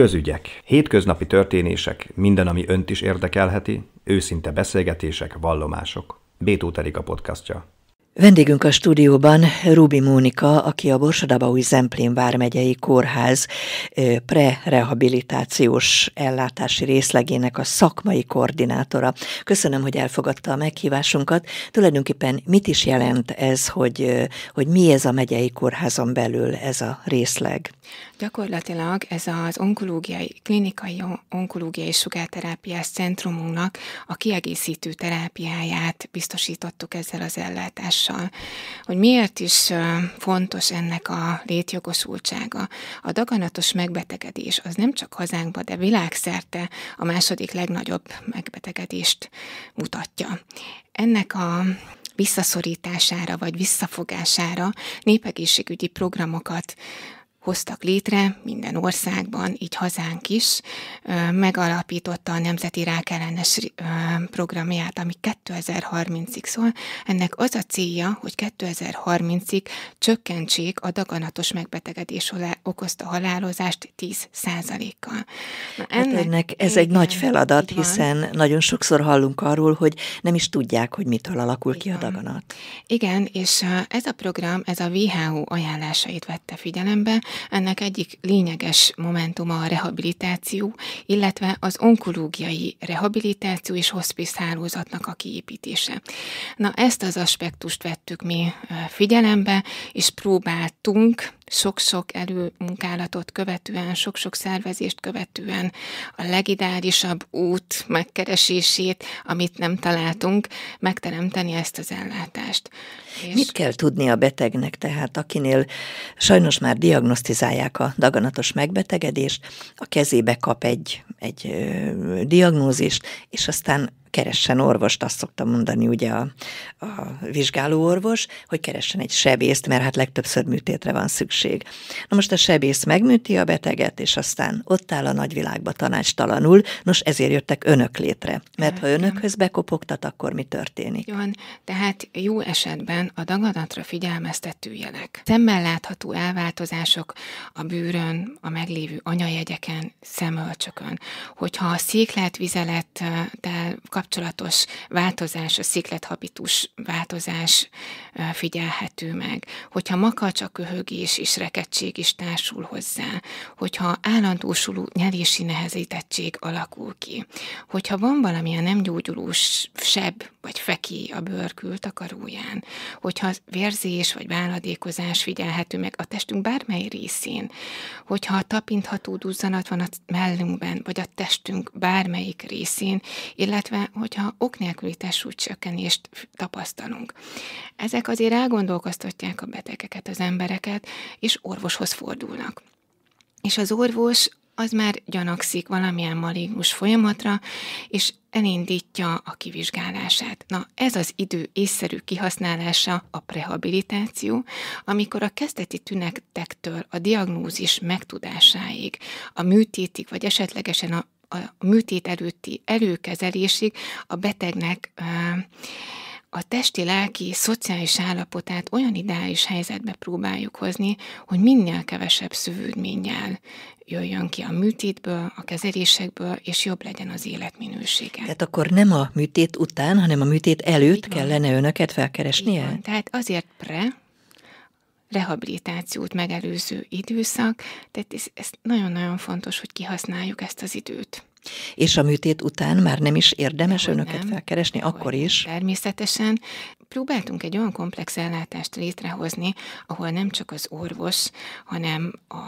Közügyek. Hétköznapi történések, minden, ami önt is érdekelheti, őszinte beszélgetések, vallomások. Bétó a podcastja. Vendégünk a stúdióban Rubi Mónika, aki a Borsodabaui Zemplén vármegyei kórház prerehabilitációs ellátási részlegének a szakmai koordinátora. Köszönöm, hogy elfogadta a meghívásunkat. Tulajdonképpen mit is jelent ez, hogy, hogy mi ez a megyei kórházon belül ez a részleg? Gyakorlatilag ez az onkológiai, klinikai onkológiai sugárterápiás centrumunknak a kiegészítő terápiáját biztosítottuk ezzel az ellátással tudással, hogy miért is fontos ennek a létjogosultsága. A daganatos megbetegedés az nem csak hazánkban, de világszerte a második legnagyobb megbetegedést mutatja. Ennek a visszaszorítására vagy visszafogására népegészségügyi programokat hoztak létre minden országban, így hazánk is, megalapította a Nemzeti Rákellenes programját, ami 2030-ig szól. Ennek az a célja, hogy 2030-ig csökkentsék a daganatos megbetegedés okozta halálozást 10%-kal. Ennek, hát ennek ez igen, egy nagy feladat, hiszen nagyon sokszor hallunk arról, hogy nem is tudják, hogy mitől alakul igen. ki a daganat. Igen, és ez a program, ez a WHO ajánlásait vette figyelembe, ennek egyik lényeges momentuma a rehabilitáció, illetve az onkológiai rehabilitáció és hospice hálózatnak a kiépítése. Na ezt az aspektust vettük mi figyelembe, és próbáltunk sok-sok előmunkálatot követően, sok-sok szervezést követően a legideálisabb út megkeresését, amit nem találtunk, megteremteni ezt az ellátást. És... Mit kell tudni a betegnek, tehát akinél sajnos már diagnosztizálják a daganatos megbetegedést, a kezébe kap egy, egy diagnózist, és aztán keressen orvost, azt szoktam mondani ugye a, a vizsgáló orvos, hogy keressen egy sebészt, mert hát legtöbbször műtétre van szükség. Na most a sebész megműti a beteget, és aztán ott áll a nagyvilágba tanácstalanul, nos ezért jöttek önök létre. Mert ha hát, önökhöz bekopogtat, akkor mi történik? Jön, tehát jó esetben a dagadatra figyelmeztető jelek. Szemmel látható elváltozások a bőrön, a meglévő anyajegyeken, szemölcsökön. Hogyha a széklet kapcsolatos változás, a sziklethabitus változás figyelhető meg. Hogyha makacs a köhögés és rekedtség is társul hozzá, hogyha állandósuló nyelési nehezítettség alakul ki, hogyha van valamilyen nem gyógyulós seb vagy feki a bőr takaróján, hogyha vérzés vagy váladékozás figyelhető meg a testünk bármely részén, hogyha a tapintható duzzanat van a mellünkben, vagy a testünk bármelyik részén, illetve hogyha ok nélküli csökkenést tapasztalunk. Ezek azért elgondolkoztatják a betegeket, az embereket, és orvoshoz fordulnak. És az orvos az már gyanakszik valamilyen malignus folyamatra, és elindítja a kivizsgálását. Na, ez az idő észszerű kihasználása a prehabilitáció, amikor a kezdeti tünetektől a diagnózis megtudásáig, a műtétig, vagy esetlegesen a a műtét előtti előkezelésig a betegnek a testi-lelki szociális állapotát olyan ideális helyzetbe próbáljuk hozni, hogy minél kevesebb szövődménnyel jöjjön ki a műtétből, a kezelésekből, és jobb legyen az életminősége. Tehát akkor nem a műtét után, hanem a műtét előtt kellene önöket felkeresnie? Igen, Tehát azért pre, rehabilitációt megelőző időszak, tehát ez, ez nagyon-nagyon fontos, hogy kihasználjuk ezt az időt. És a műtét után már nem is érdemes Dehogy önöket nem. felkeresni, Dehogy akkor is? Természetesen. Próbáltunk egy olyan komplex ellátást létrehozni, ahol nem csak az orvos, hanem a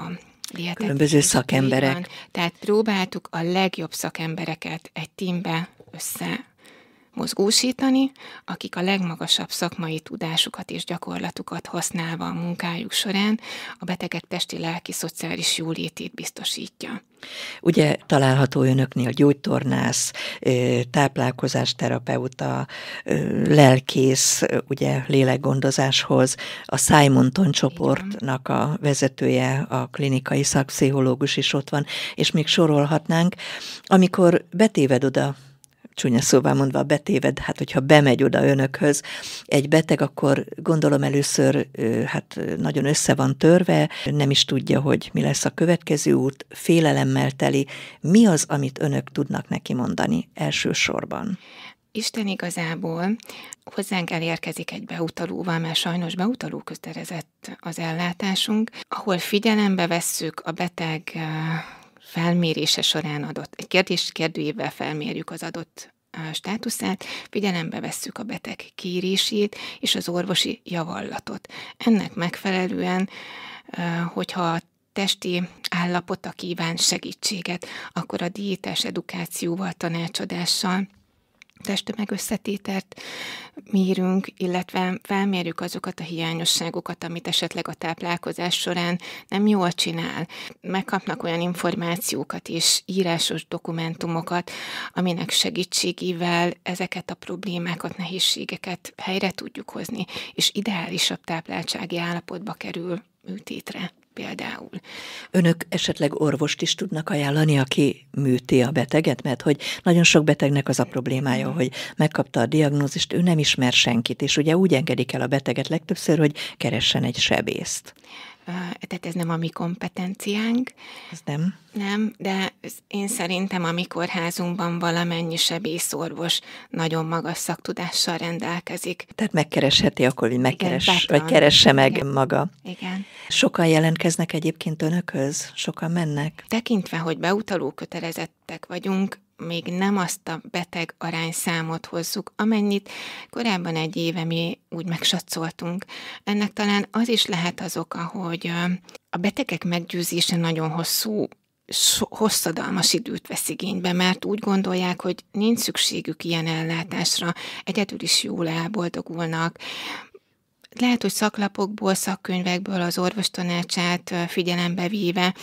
Különböző szakemberek. Van. Tehát próbáltuk a legjobb szakembereket egy tímbe össze mozgósítani, akik a legmagasabb szakmai tudásukat és gyakorlatukat használva a munkájuk során a betegek testi, lelki, szociális jólétét biztosítja. Ugye található önöknél gyógytornász, táplálkozásterapeuta, lelkész, ugye léleggondozáshoz a Simonton csoportnak a vezetője, a klinikai szakpszichológus is ott van, és még sorolhatnánk. Amikor betéved oda csúnya szóval mondva betéved, hát hogyha bemegy oda önökhöz egy beteg, akkor gondolom először hát nagyon össze van törve, nem is tudja, hogy mi lesz a következő út, félelemmel teli. Mi az, amit önök tudnak neki mondani elsősorban? Isten igazából hozzánk elérkezik egy beutalóval, mert sajnos beutaló kötelezett az ellátásunk, ahol figyelembe vesszük a beteg felmérése során adott, egy kérdés kérdőjével felmérjük az adott státuszát, figyelembe vesszük a beteg kérését és az orvosi javallatot. Ennek megfelelően, hogyha a testi állapota kíván segítséget, akkor a diétás edukációval, tanácsadással, testtömeg összetételt mérünk, illetve felmérjük azokat a hiányosságokat, amit esetleg a táplálkozás során nem jól csinál. Megkapnak olyan információkat és írásos dokumentumokat, aminek segítségével ezeket a problémákat, nehézségeket helyre tudjuk hozni, és ideálisabb tápláltsági állapotba kerül műtétre például. Önök esetleg orvost is tudnak ajánlani, aki műti a beteget, mert hogy nagyon sok betegnek az a problémája, hogy megkapta a diagnózist, ő nem ismer senkit, és ugye úgy engedik el a beteget legtöbbször, hogy keressen egy sebészt tehát ez nem a mi kompetenciánk. Ez nem. Nem, de én szerintem a mi kórházunkban valamennyi sebészorvos nagyon magas szaktudással rendelkezik. Tehát megkeresheti akkor, hogy megkeres, Igen, vagy keresse meg Igen. maga. Igen. Sokan jelentkeznek egyébként önökhöz? Sokan mennek? Tekintve, hogy beutaló kötelezettek vagyunk, még nem azt a beteg arányszámot hozzuk, amennyit korábban egy éve mi úgy megsatszoltunk. Ennek talán az is lehet az oka, hogy a betegek meggyőzése nagyon hosszú So, hosszadalmas időt vesz igénybe, mert úgy gondolják, hogy nincs szükségük ilyen ellátásra, egyedül is jól elboldogulnak. Lehet, hogy szaklapokból, szakkönyvekből az orvostanácsát figyelembe véve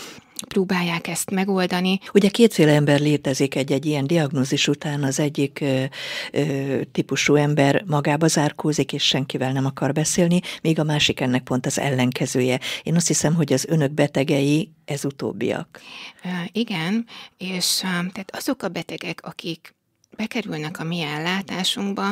próbálják ezt megoldani. Ugye kétféle ember létezik egy-egy ilyen diagnózis után, az egyik ö, ö, típusú ember magába zárkózik, és senkivel nem akar beszélni, míg a másik ennek pont az ellenkezője. Én azt hiszem, hogy az önök betegei ez utóbbiak. Igen, és tehát azok a betegek, akik bekerülnek a mi ellátásunkba,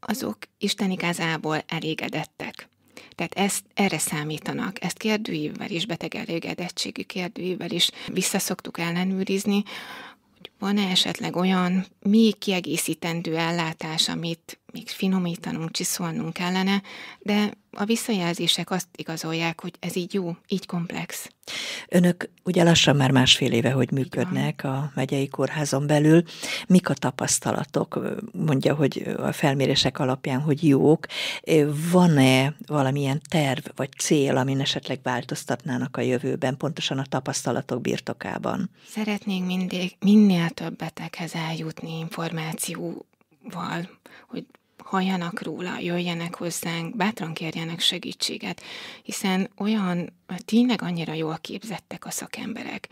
azok Isteni gázából elégedettek. Tehát ezt, erre számítanak. Ezt kérdőívvel is, beteg elégedettségű kérdőívvel is visszaszoktuk ellenőrizni, van-e esetleg olyan még kiegészítendő ellátás, amit még finomítanunk, csiszolnunk kellene, de a visszajelzések azt igazolják, hogy ez így jó, így komplex. Önök ugye lassan már másfél éve, hogy működnek a megyei kórházon belül. Mik a tapasztalatok? Mondja, hogy a felmérések alapján, hogy jók. Van-e valamilyen terv vagy cél, amin esetleg változtatnának a jövőben, pontosan a tapasztalatok birtokában? Szeretnénk mindig minél minél több beteghez eljutni információval, hogy halljanak róla, jöjjenek hozzánk, bátran kérjenek segítséget, hiszen olyan tényleg annyira jól képzettek a szakemberek,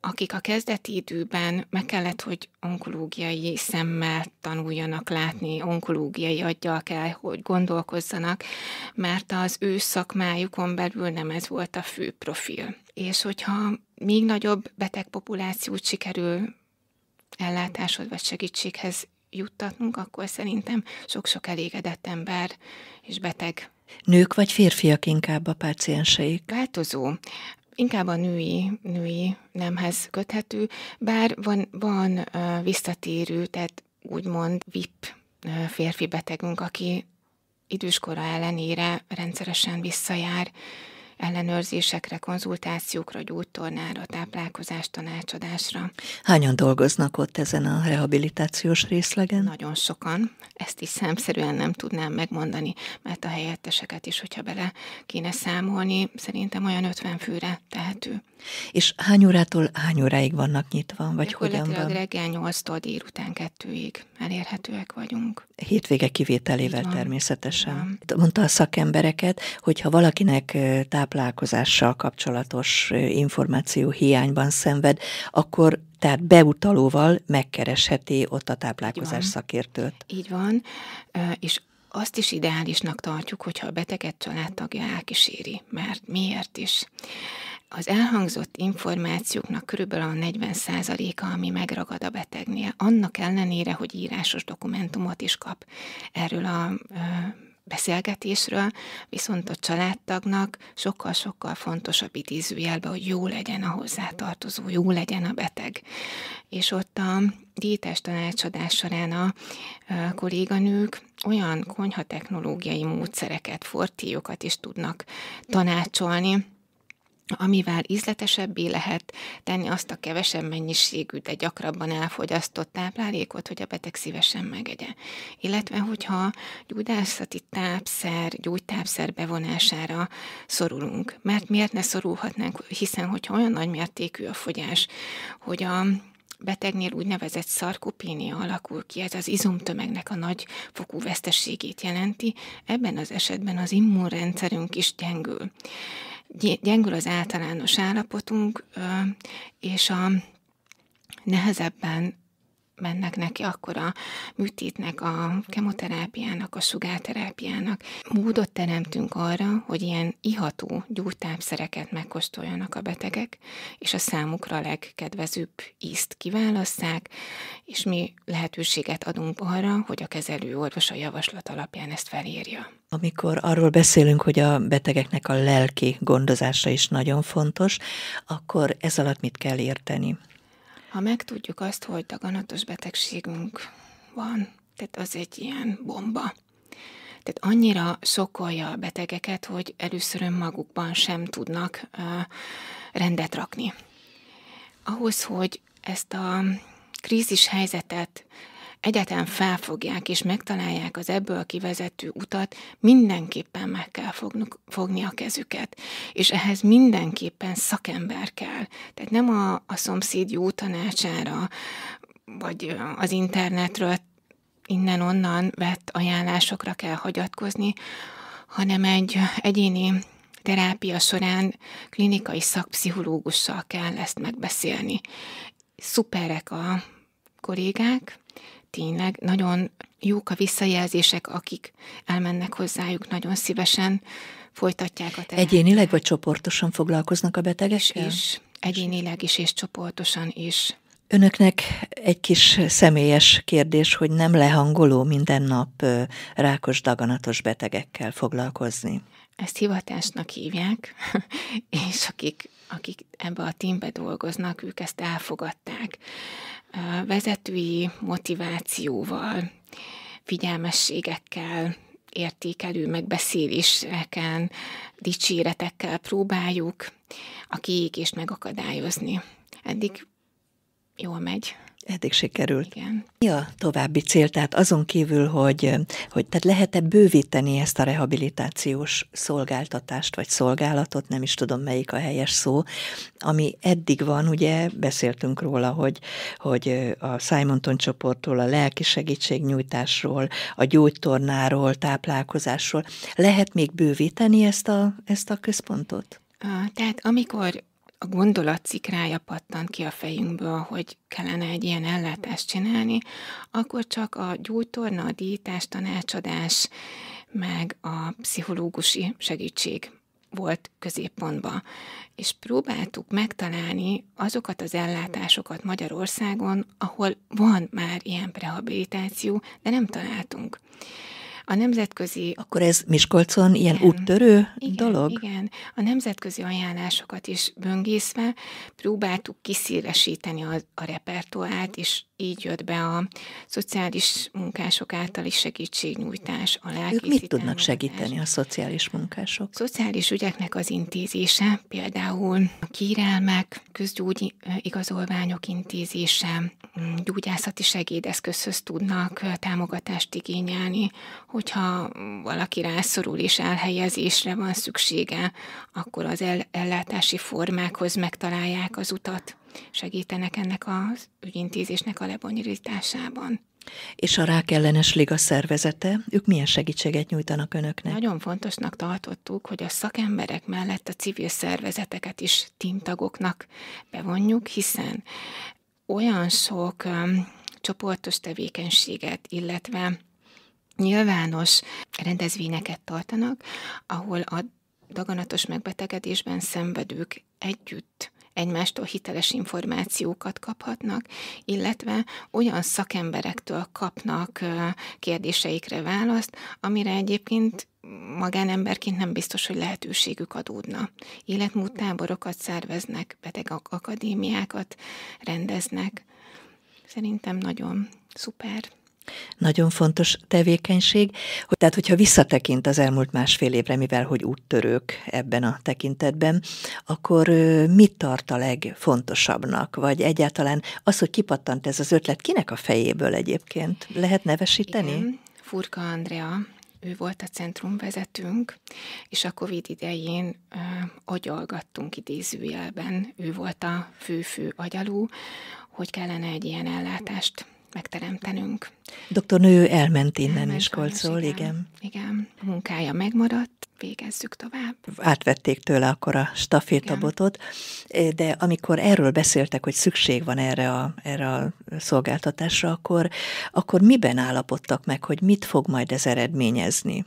akik a kezdeti időben meg kellett, hogy onkológiai szemmel tanuljanak látni, onkológiai aggyal kell, hogy gondolkozzanak, mert az ő szakmájukon belül nem ez volt a fő profil. És hogyha még nagyobb betegpopulációt sikerül ellátáshoz vagy segítséghez juttatnunk, akkor szerintem sok-sok elégedett ember és beteg. Nők vagy férfiak inkább a pácienseik? Változó inkább a női, női nemhez köthető, bár van, van visszatérő, tehát úgymond VIP férfi betegünk, aki időskora ellenére rendszeresen visszajár ellenőrzésekre, konzultációkra, gyógytornára, táplálkozás tanácsadásra. Hányan dolgoznak ott ezen a rehabilitációs részlegen? Nagyon sokan. Ezt is számszerűen nem tudnám megmondani, mert a helyetteseket is, hogyha bele kéne számolni, szerintem olyan 50 főre tehető. És hány órától hány óráig vannak nyitva, vagy hogyan van? reggel 8-tól délután 2-ig elérhetőek vagyunk. Hétvége kivételével természetesen. Van. Mondta a szakembereket, hogyha valakinek eh, táp táplálkozással kapcsolatos információ hiányban szenved, akkor tehát beutalóval megkeresheti ott a táplálkozás Így szakértőt. Így van, és azt is ideálisnak tartjuk, hogyha a beteget családtagja elkíséri, mert miért is? Az elhangzott információknak körülbelül a 40%-a, ami megragad a betegnél, annak ellenére, hogy írásos dokumentumot is kap erről a beszélgetésről, viszont a családtagnak sokkal-sokkal fontosabb idézőjelben, hogy jó legyen a hozzátartozó, jó legyen a beteg. És ott a diétás tanácsadás során a kolléganők olyan konyhatechnológiai módszereket, fortíjokat is tudnak tanácsolni, amivel ízletesebbé lehet tenni azt a kevesebb mennyiségű, de gyakrabban elfogyasztott táplálékot, hogy a beteg szívesen megegye. Illetve, hogyha gyógyászati tápszer, gyógytápszer bevonására szorulunk. Mert miért ne szorulhatnánk, hiszen hogyha olyan nagy mértékű a fogyás, hogy a betegnél úgynevezett szarkopénia alakul ki, ez az izomtömegnek a nagy fokú veszteségét jelenti, ebben az esetben az immunrendszerünk is gyengül gyengül az általános állapotunk, és a nehezebben mennek neki akkor a műtétnek, a kemoterápiának, a sugárterápiának. Módot teremtünk arra, hogy ilyen iható gyógytápszereket megkóstoljanak a betegek, és a számukra a legkedvezőbb ízt kiválasszák, és mi lehetőséget adunk arra, hogy a kezelő orvos a javaslat alapján ezt felírja. Amikor arról beszélünk, hogy a betegeknek a lelki gondozása is nagyon fontos, akkor ez alatt mit kell érteni? Ha megtudjuk azt, hogy daganatos betegségünk van, tehát az egy ilyen bomba. Tehát annyira sokkolja a betegeket, hogy először önmagukban sem tudnak rendet rakni. Ahhoz, hogy ezt a krízis helyzetet Egyetem felfogják és megtalálják az ebből kivezető utat, mindenképpen meg kell fognuk, fogni a kezüket. És ehhez mindenképpen szakember kell. Tehát nem a, a szomszéd jó tanácsára, vagy az internetről innen-onnan vett ajánlásokra kell hagyatkozni, hanem egy egyéni terápia során klinikai szakpszichológussal kell ezt megbeszélni. Szuperek a kollégák, tényleg nagyon jók a visszajelzések, akik elmennek hozzájuk, nagyon szívesen folytatják a terát. Egyénileg vagy csoportosan foglalkoznak a betegekkel? És egyénileg is, és csoportosan is. Önöknek egy kis személyes kérdés, hogy nem lehangoló minden nap rákos daganatos betegekkel foglalkozni? Ezt hivatásnak hívják, és akik, akik ebbe a tímbe dolgoznak, ők ezt elfogadták vezetői motivációval, figyelmességekkel, értékelő megbeszéléseken, dicséretekkel próbáljuk a kiégést megakadályozni. Eddig jól megy. Eddig sikerült. Igen. Mi a további cél? Tehát azon kívül, hogy, hogy tehát lehet-e bővíteni ezt a rehabilitációs szolgáltatást, vagy szolgálatot, nem is tudom melyik a helyes szó, ami eddig van, ugye beszéltünk róla, hogy, hogy a Simonton csoportról, a lelki segítségnyújtásról, a gyógytornáról, táplálkozásról. Lehet még bővíteni ezt a, ezt a központot? Tehát amikor a gondolatcikrája pattant ki a fejünkből, hogy kellene egy ilyen ellátást csinálni, akkor csak a gyógytorna, a diétás, tanácsadás, meg a pszichológusi segítség volt középpontban. És próbáltuk megtalálni azokat az ellátásokat Magyarországon, ahol van már ilyen rehabilitáció, de nem találtunk. A nemzetközi... Akkor ez Miskolcon ilyen igen, úttörő igen, dolog? Igen, a nemzetközi ajánlásokat is böngészve próbáltuk kiszélesíteni a, a repertoárt, és így jött be a szociális munkások által is segítségnyújtás, a lelkészi Ők mit tudnak segíteni a szociális munkások? Szociális ügyeknek az intézése, például a kérelmek, közgyógyi igazolványok intézése, gyógyászati segédeszközhöz tudnak támogatást igényelni. Hogyha valaki rászorul és elhelyezésre van szüksége, akkor az ellátási formákhoz megtalálják az utat, segítenek ennek az ügyintézésnek a lebonyolításában. És a Rákellenes Liga szervezete, ők milyen segítséget nyújtanak önöknek? Nagyon fontosnak tartottuk, hogy a szakemberek mellett a civil szervezeteket is tintagoknak bevonjuk, hiszen olyan sok um, csoportos tevékenységet, illetve nyilvános rendezvényeket tartanak, ahol a daganatos megbetegedésben szenvedők együtt egymástól hiteles információkat kaphatnak, illetve olyan szakemberektől kapnak kérdéseikre választ, amire egyébként magánemberként nem biztos, hogy lehetőségük adódna. táborokat szerveznek, beteg akadémiákat rendeznek. Szerintem nagyon szuper. Nagyon fontos tevékenység, hogy, tehát hogyha visszatekint az elmúlt másfél évre, mivel hogy úttörők ebben a tekintetben, akkor mit tart a legfontosabbnak, vagy egyáltalán az, hogy kipattant ez az ötlet, kinek a fejéből egyébként? Lehet nevesíteni? Igen. Furka Andrea, ő volt a centrumvezetőnk, és a COVID idején ö, agyalgattunk idézőjelben, ő volt a fő-fő agyalú, hogy kellene egy ilyen ellátást megteremtenünk. Doktor nő elment innen Miskolcról, igen. igen. Igen, a munkája megmaradt, végezzük tovább. Átvették tőle akkor a stafétabotot, de amikor erről beszéltek, hogy szükség van erre a, erre a szolgáltatásra, akkor, akkor miben állapodtak meg, hogy mit fog majd ez eredményezni?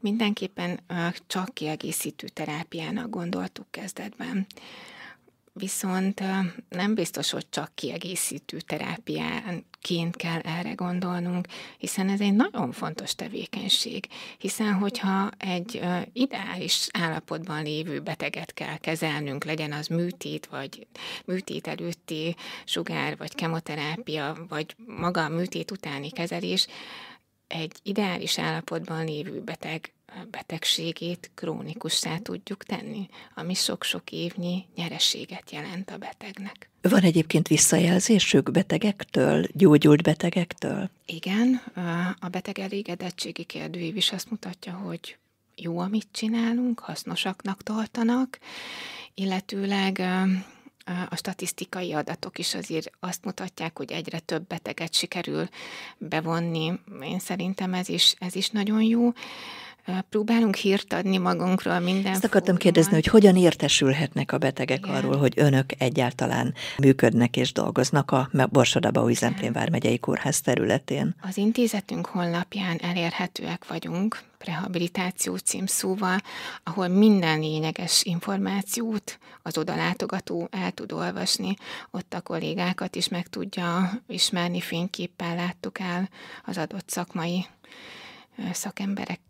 Mindenképpen csak kiegészítő terápiának gondoltuk kezdetben viszont nem biztos, hogy csak kiegészítő terápiánként kell erre gondolnunk, hiszen ez egy nagyon fontos tevékenység. Hiszen, hogyha egy ideális állapotban lévő beteget kell kezelnünk, legyen az műtét, vagy műtét előtti sugár, vagy kemoterápia, vagy maga a műtét utáni kezelés, egy ideális állapotban lévő beteg betegségét krónikussá tudjuk tenni, ami sok-sok évnyi nyereséget jelent a betegnek. Van egyébként visszajelzésük betegektől, gyógyult betegektől? Igen, a beteg elégedettségi kérdőív is azt mutatja, hogy jó, amit csinálunk, hasznosaknak tartanak, illetőleg a statisztikai adatok is azért azt mutatják, hogy egyre több beteget sikerül bevonni. Én szerintem ez is, ez is nagyon jó. Próbálunk hírt adni magunkról minden. Ezt akartam fórumon. kérdezni, hogy hogyan értesülhetnek a betegek Igen. arról, hogy önök egyáltalán működnek és dolgoznak a Borsodaba Zemplén vármegyei kórház területén? Az intézetünk honlapján elérhetőek vagyunk, rehabilitáció címszóval, ahol minden lényeges információt az oda látogató el tud olvasni, ott a kollégákat is meg tudja ismerni, fényképpen láttuk el az adott szakmai szakemberek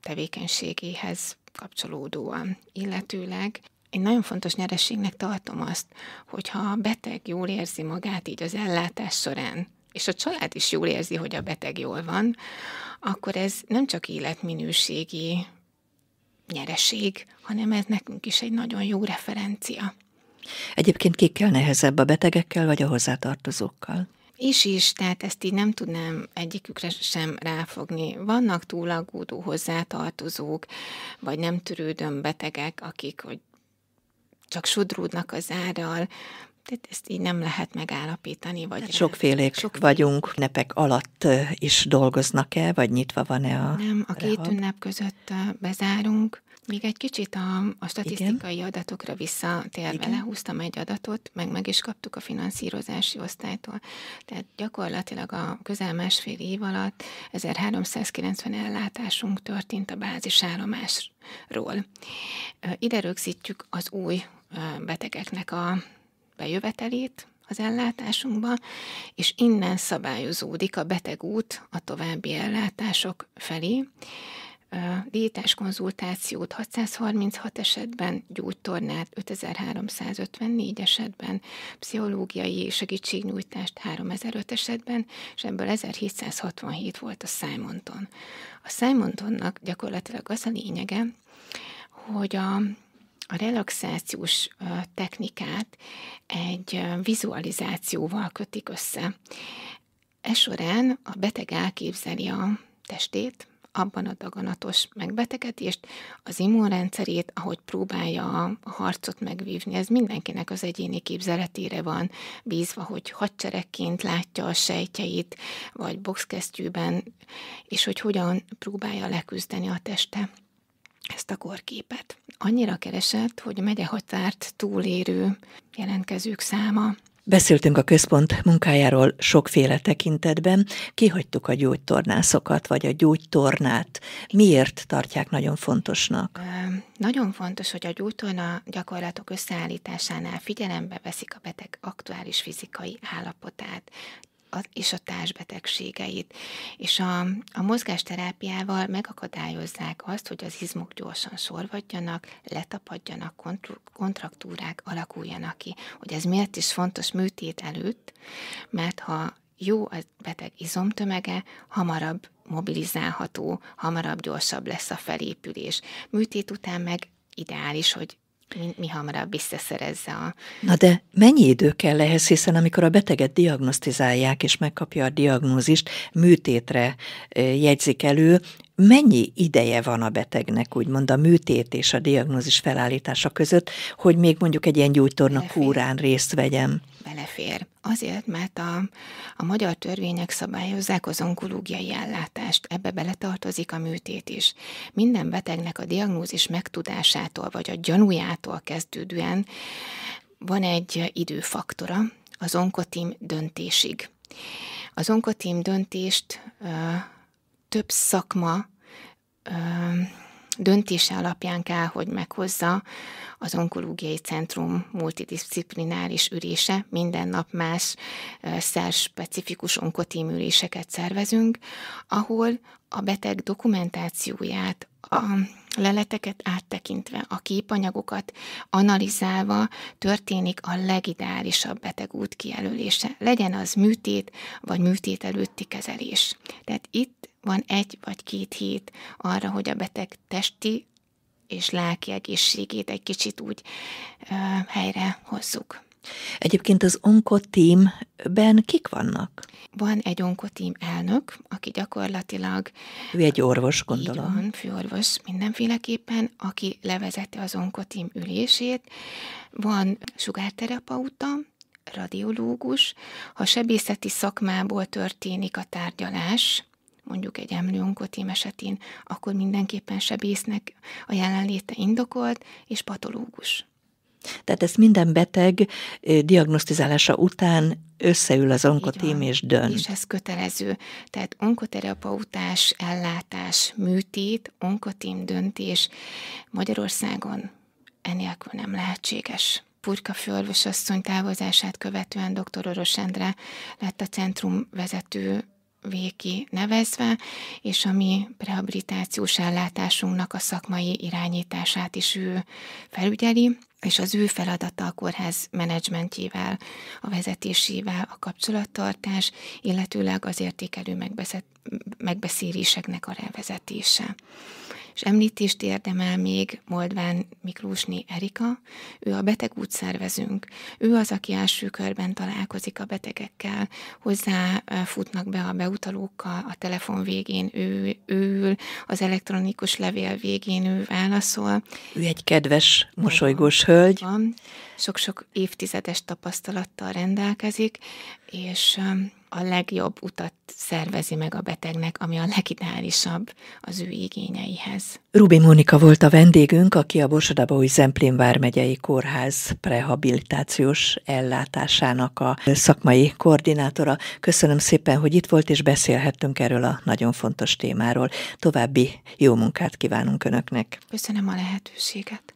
tevékenységéhez kapcsolódóan. Illetőleg én nagyon fontos nyerességnek tartom azt, hogyha a beteg jól érzi magát így az ellátás során, és a család is jól érzi, hogy a beteg jól van, akkor ez nem csak életminőségi nyereség, hanem ez nekünk is egy nagyon jó referencia. Egyébként kikkel nehezebb a betegekkel, vagy a hozzátartozókkal? És is, tehát ezt így nem tudnám egyikükre sem ráfogni. Vannak túlagódó hozzátartozók, vagy nem törődöm betegek, akik hogy csak sodródnak az árral, tehát ezt így nem lehet megállapítani. Vagy hát sokfélék sok vagyunk, nepek alatt is dolgoznak-e, vagy nyitva van-e a Nem, a két rehab? ünnep között bezárunk. Még egy kicsit a, a statisztikai Igen. adatokra visszatérve Igen. lehúztam egy adatot, meg meg is kaptuk a finanszírozási osztálytól. Tehát gyakorlatilag a közel másfél év alatt 1390 ellátásunk történt a bázisállomásról. Ide rögzítjük az új betegeknek a bejövetelét az ellátásunkba, és innen szabályozódik a beteg út a további ellátások felé. Diétás konzultációt 636 esetben, gyógytornát 5354 esetben, pszichológiai segítségnyújtást 3005 esetben, és ebből 1767 volt a Simonton. A Simontonnak gyakorlatilag az a lényege, hogy a a relaxációs technikát egy vizualizációval kötik össze. Ez során a beteg elképzeli a testét, abban a daganatos megbetegedést, az immunrendszerét, ahogy próbálja a harcot megvívni, ez mindenkinek az egyéni képzeletére van bízva, hogy hadseregként látja a sejtjeit, vagy boxkesztyűben, és hogy hogyan próbálja leküzdeni a teste ezt a korképet. Annyira keresett, hogy megye határt túlérő jelentkezők száma Beszéltünk a központ munkájáról sokféle tekintetben, kihagytuk a gyógytornászokat, vagy a gyógytornát. Miért tartják nagyon fontosnak? Nagyon fontos, hogy a gyógytorna gyakorlatok összeállításánál figyelembe veszik a beteg aktuális fizikai állapotát a, és a társbetegségeit. És a, a mozgásterápiával megakadályozzák azt, hogy az izmok gyorsan sorvadjanak, letapadjanak, kontraktúrák alakuljanak ki. Hogy ez miért is fontos műtét előtt, mert ha jó a beteg izomtömege, hamarabb mobilizálható, hamarabb gyorsabb lesz a felépülés. Műtét után meg ideális, hogy mi, mi hamarabb visszaszerezze a... Na de mennyi idő kell ehhez, hiszen amikor a beteget diagnosztizálják és megkapja a diagnózist, műtétre eh, jegyzik elő, mennyi ideje van a betegnek, úgymond a műtét és a diagnózis felállítása között, hogy még mondjuk egy ilyen gyógytorna kúrán részt vegyem? Belefér. Azért, mert a, a magyar törvények szabályozzák az onkológiai ellátást. Ebbe beletartozik a műtét is. Minden betegnek a diagnózis megtudásától, vagy a gyanújától kezdődően van egy időfaktora, az onkotim döntésig. Az onkotim döntést több szakma ö, döntése alapján kell, hogy meghozza az onkológiai centrum multidisciplináris ürése. Minden nap más szerspecifikus onkotím üléseket szervezünk, ahol a beteg dokumentációját, a leleteket áttekintve, a képanyagokat analizálva történik a legideálisabb út kijelölése. Legyen az műtét, vagy műtét előtti kezelés. Tehát itt van egy vagy két hét arra, hogy a beteg testi és lelki egészségét egy kicsit úgy ö, helyre hozzuk. Egyébként az onkotímben kik vannak? Van egy onkotím elnök, aki gyakorlatilag... Ő egy orvos, gondolom. van, főorvos mindenféleképpen, aki levezeti az onkotím ülését. Van sugárterapeuta, radiológus. Ha sebészeti szakmából történik a tárgyalás, mondjuk egy emlőonkotém esetén, akkor mindenképpen sebésznek a jelenléte indokolt és patológus. Tehát ezt minden beteg diagnosztizálása után összeül az onkotím és dönt. És ez kötelező. Tehát onkoterapeutás, ellátás, műtét, onkotím döntés Magyarországon enélkül nem lehetséges. Purka főorvosasszony távozását követően dr. Oros Endre lett a centrum vezető Véki nevezve, és a mi rehabilitációs ellátásunknak a szakmai irányítását is ő felügyeli, és az ő feladata a kórház menedzsmentjével, a vezetésével, a kapcsolattartás, illetőleg az értékelő megbeszéléseknek a revezetése és említést érdemel még Moldván Miklósni Erika, ő a beteg útszervezünk, ő az, aki első körben találkozik a betegekkel, hozzá futnak be a beutalókkal a telefon végén, ő, ő ül, az elektronikus levél végén ő válaszol. Ő egy kedves, mosolygós hölgy. Van. Sok-sok évtizedes tapasztalattal rendelkezik, és a legjobb utat szervezi meg a betegnek, ami a legideálisabb az ő igényeihez. Rubi Mónika volt a vendégünk, aki a Borsodabói Zemplén vármegyei kórház prehabilitációs ellátásának a szakmai koordinátora. Köszönöm szépen, hogy itt volt és beszélhettünk erről a nagyon fontos témáról. További jó munkát kívánunk Önöknek. Köszönöm a lehetőséget.